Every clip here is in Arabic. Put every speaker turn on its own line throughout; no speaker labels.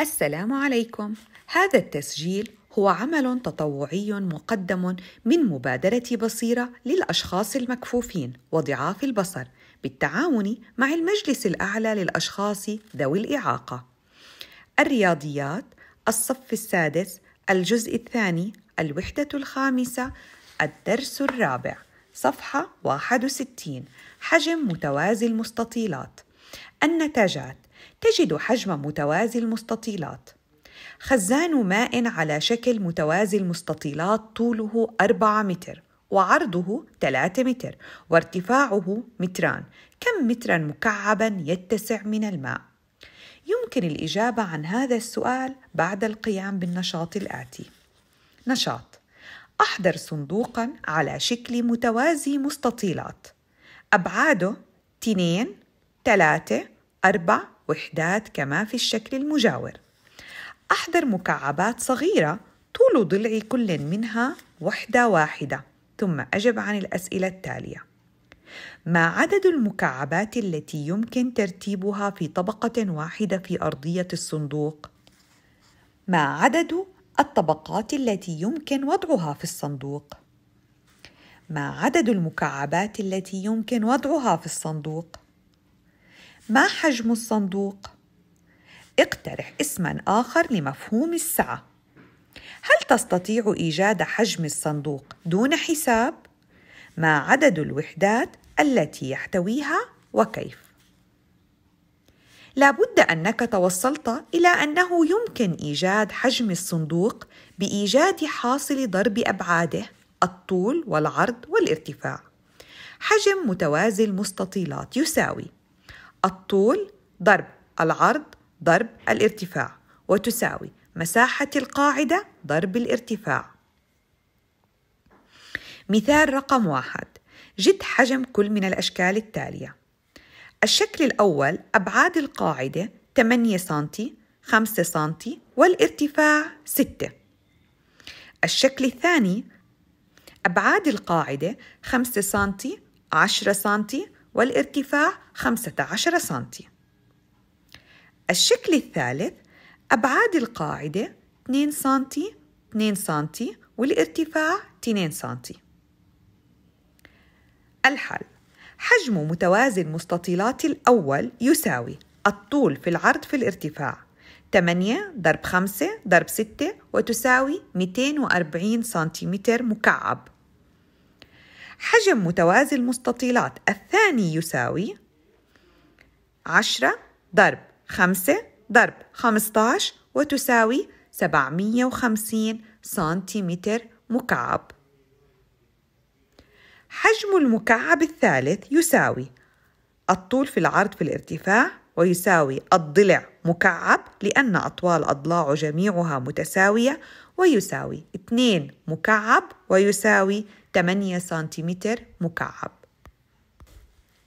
السلام عليكم هذا التسجيل هو عمل تطوعي مقدم من مبادره بصيره للاشخاص المكفوفين وضعاف البصر بالتعاون مع المجلس الاعلى للاشخاص ذوي الاعاقه الرياضيات الصف السادس الجزء الثاني الوحده الخامسه الدرس الرابع صفحه 61 حجم متوازي المستطيلات النتاجات تجد حجم متوازي المستطيلات خزان ماء على شكل متوازي المستطيلات طوله 4 متر وعرضه 3 متر وارتفاعه متران كم مترا مكعبا يتسع من الماء يمكن الإجابة عن هذا السؤال بعد القيام بالنشاط الآتي نشاط أحضر صندوقا على شكل متوازي مستطيلات أبعاده 2 3 4 وحدات كما في الشكل المجاور أحضر مكعبات صغيرة طول ضلع كل منها وحدة واحدة ثم أجب عن الأسئلة التالية ما عدد المكعبات التي يمكن ترتيبها في طبقة واحدة في أرضية الصندوق؟ ما عدد الطبقات التي يمكن وضعها في الصندوق؟ ما عدد المكعبات التي يمكن وضعها في الصندوق؟ ما حجم الصندوق؟ اقترح اسما آخر لمفهوم السعة هل تستطيع إيجاد حجم الصندوق دون حساب؟ ما عدد الوحدات التي يحتويها وكيف؟ لابد انك توصلت الى انه يمكن ايجاد حجم الصندوق بايجاد حاصل ضرب ابعاده الطول والعرض والارتفاع حجم متوازي المستطيلات يساوي الطول ضرب العرض ضرب الارتفاع وتساوي مساحة القاعدة ضرب الارتفاع مثال رقم واحد جد حجم كل من الأشكال التالية الشكل الأول أبعاد القاعدة 8 سم 5 سم والارتفاع 6 الشكل الثاني أبعاد القاعدة 5 سم 10 سم والارتفاع 15 سنتي الشكل الثالث أبعاد القاعدة 2 سنتي 2 سنتي والارتفاع 2 سنتي الحل حجم متوازي المستطيلات الأول يساوي الطول في العرض في الارتفاع 8 ضرب 5 ضرب 6 وتساوي 240 سنتيمتر مكعب حجم متوازي المستطيلات الثاني الثاني يساوي عشرة ضرب خمسة ضرب خمستاش وتساوي سبعمية وخمسين سنتيمتر مكعب حجم المكعب الثالث يساوي الطول في العرض في الارتفاع ويساوي الضلع مكعب لأن أطوال أضلاعه جميعها متساوية ويساوي 2 مكعب ويساوي 8 سنتيمتر مكعب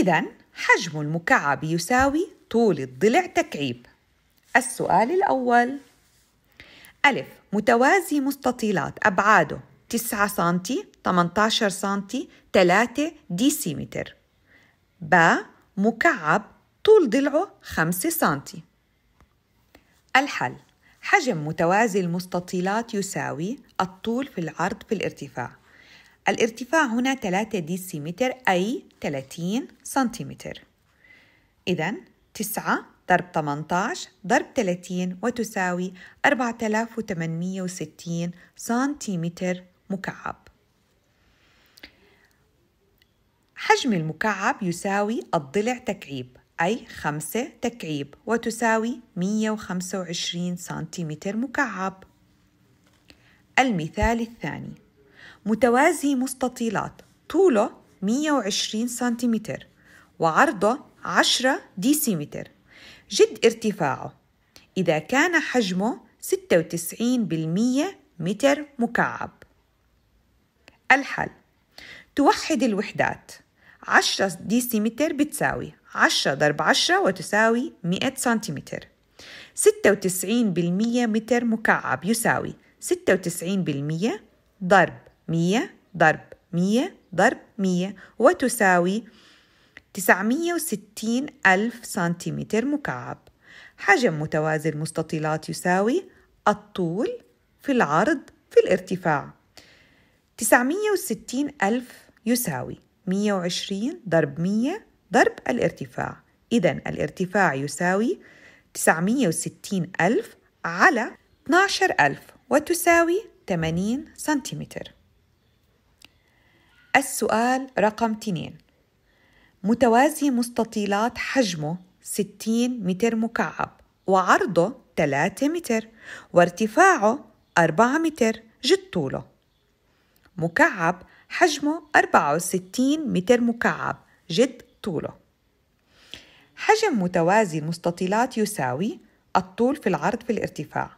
إذا حجم المكعب يساوي طول الضلع تكعيب السؤال الأول ألف متوازي مستطيلات أبعاده 9 سنتي 18 سنتي 3 ديسيمتر ب مكعب طول ضلعه 5 سنتي الحل حجم متوازي المستطيلات يساوي الطول في العرض في الارتفاع الارتفاع هنا 3 ديسيمتر أي 30 سنتيمتر إذا 9 ضرب 18 ضرب 30 وتساوي 4860 سنتيمتر مكعب حجم المكعب يساوي الضلع تكعيب أي 5 تكعيب وتساوي 125 سنتيمتر مكعب المثال الثاني متوازي مستطيلات طوله 120 سنتيمتر وعرضه 10 ديسيمتر جد ارتفاعه إذا كان حجمه 96% متر مكعب الحل توحد الوحدات 10 ديسيمتر بتساوي 10 ضرب 10 وتساوي 100 سنتيمتر 96% متر مكعب يساوي 96% ضرب 100 ضرب 100 ضرب 100 وتساوي 960 ألف سنتيمتر مكعب حجم متوازي المستطيلات يساوي الطول في العرض في الارتفاع 960 ألف يساوي 120 ضرب 100 ضرب الارتفاع إذا الارتفاع يساوي 960 ألف على 12 ألف وتساوي 80 سنتيمتر السؤال رقم 2 متوازي مستطيلات حجمه 60 متر مكعب وعرضه 3 متر وارتفاعه 4 متر جد طوله مكعب حجمه 64 متر مكعب جد طوله حجم متوازي المستطيلات يساوي الطول في العرض في الارتفاع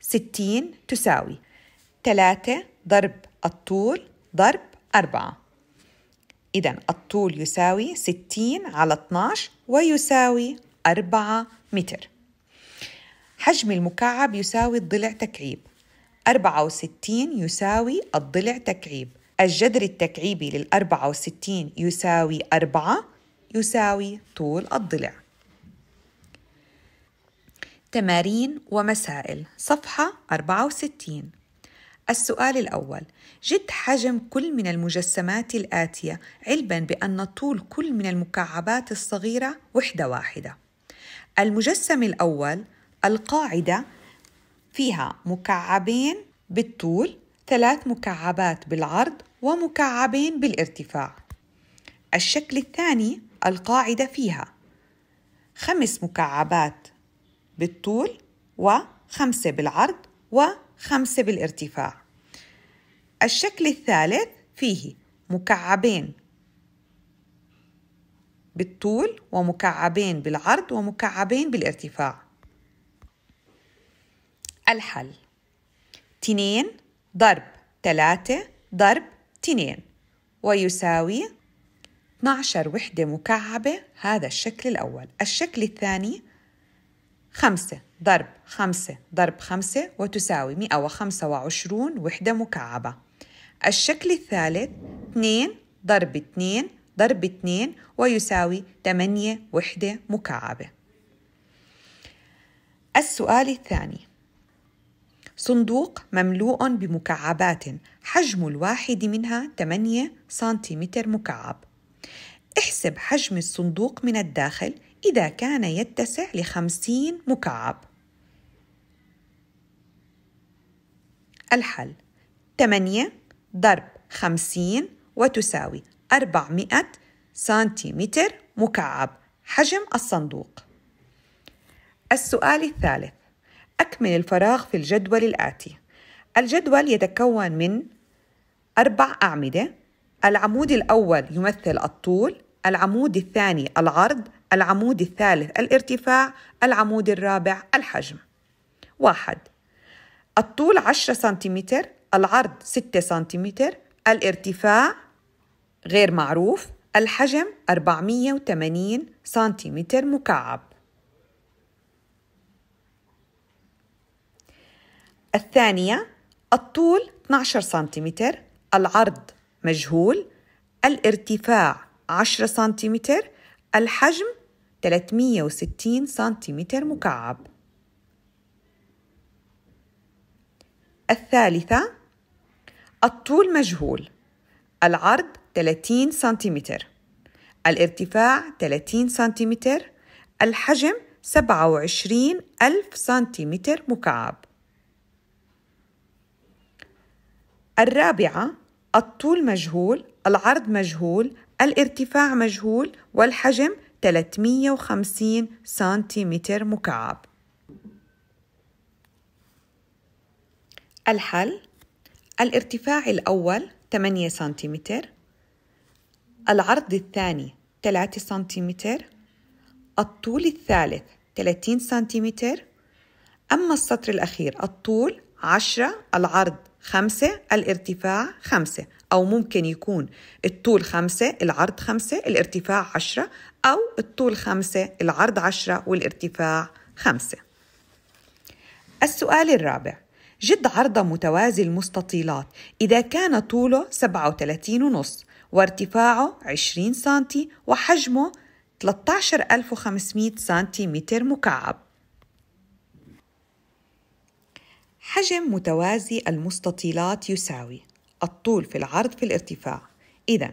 60 تساوي 3 ضرب الطول ضرب أربعة إذا الطول يساوي 60 على 12 ويساوي 4 متر حجم المكعب يساوي الضلع تكعيب 64 يساوي الضلع تكعيب الجذر التكعيبي لل 64 يساوي 4 يساوي طول الضلع تمارين ومسائل صفحة 64 السؤال الأول جد حجم كل من المجسمات الآتية علما بأن طول كل من المكعبات الصغيرة وحدة واحدة المجسم الأول القاعدة فيها مكعبين بالطول ثلاث مكعبات بالعرض ومكعبين بالارتفاع الشكل الثاني القاعدة فيها خمس مكعبات بالطول وخمسة بالعرض و خمسة بالارتفاع الشكل الثالث فيه مكعبين بالطول ومكعبين بالعرض ومكعبين بالارتفاع الحل تنين ضرب تلاتة ضرب تنين ويساوي 12 وحدة مكعبة هذا الشكل الأول الشكل الثاني خمسة ضرب 5 ضرب 5 وتساوي 125 وحدة مكعبة الشكل الثالث 2 ضرب 2 ضرب 2 ويساوي 8 وحدة مكعبة السؤال الثاني صندوق مملوء بمكعبات حجم الواحد منها 8 سنتيمتر مكعب احسب حجم الصندوق من الداخل إذا كان يتسع لخمسين مكعب الحل 8 ضرب 50 وتساوي 400 سنتيمتر مكعب حجم الصندوق السؤال الثالث أكمل الفراغ في الجدول الآتي الجدول يتكون من أربع أعمدة العمود الأول يمثل الطول العمود الثاني العرض العمود الثالث الارتفاع العمود الرابع الحجم واحد الطول 10 سنتيمتر العرض 6 سنتيمتر الارتفاع غير معروف الحجم 480 سنتيمتر مكعب الثانية الطول 12 سنتيمتر العرض مجهول الارتفاع 10 سنتيمتر الحجم 360 سنتيمتر مكعب الثالثة الطول مجهول العرض 30 سنتيمتر الارتفاع 30 سنتيمتر الحجم 27 ألف سنتيمتر مكعب الرابعة الطول مجهول العرض مجهول الارتفاع مجهول والحجم 350 سنتيمتر مكعب الحل الارتفاع الأول 8 سنتيمتر العرض الثاني 3 سنتيمتر الطول الثالث 30 سنتيمتر أما السطر الأخير الطول 10 العرض 5 الارتفاع 5 أو ممكن يكون الطول 5 العرض 5 الارتفاع 10 أو الطول 5 العرض 10 والارتفاع 5 السؤال الرابع جد عرض متوازي المستطيلات إذا كان طوله 37.5 وارتفاعه 20 سنتي وحجمه 13500 سنتيمتر مكعب حجم متوازي المستطيلات يساوي الطول في العرض في الارتفاع إذا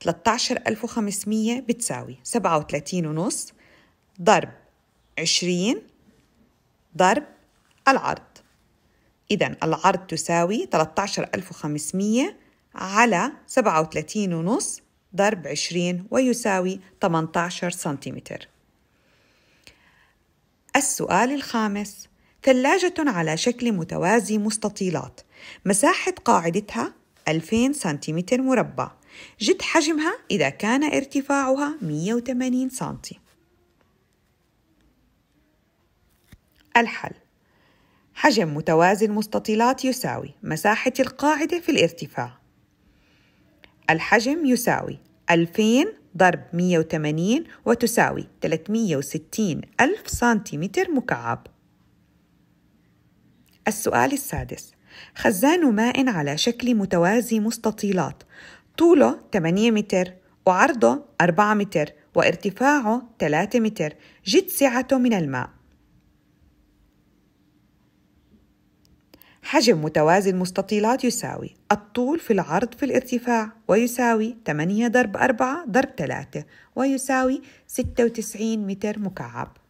13500 بتساوي 37.5 ضرب 20 ضرب العرض إذا العرض تساوي 13500 على 37.5 ضرب 20 ويساوي 18 سنتيمتر السؤال الخامس ثلاجة على شكل متوازي مستطيلات مساحة قاعدتها 2000 سنتيمتر مربع جد حجمها إذا كان ارتفاعها 180 سنتي الحل حجم متوازي المستطيلات يساوي مساحة القاعدة في الارتفاع الحجم يساوي 2000 ضرب 180 وتساوي 360 ألف سنتيمتر مكعب السؤال السادس خزان ماء على شكل متوازي مستطيلات طوله 8 متر وعرضه 4 متر وارتفاعه 3 متر جد سعته من الماء حجم متوازي المستطيلات يساوي الطول في العرض في الارتفاع ويساوي 8 ضرب 4 ضرب 3 ويساوي 96 متر مكعب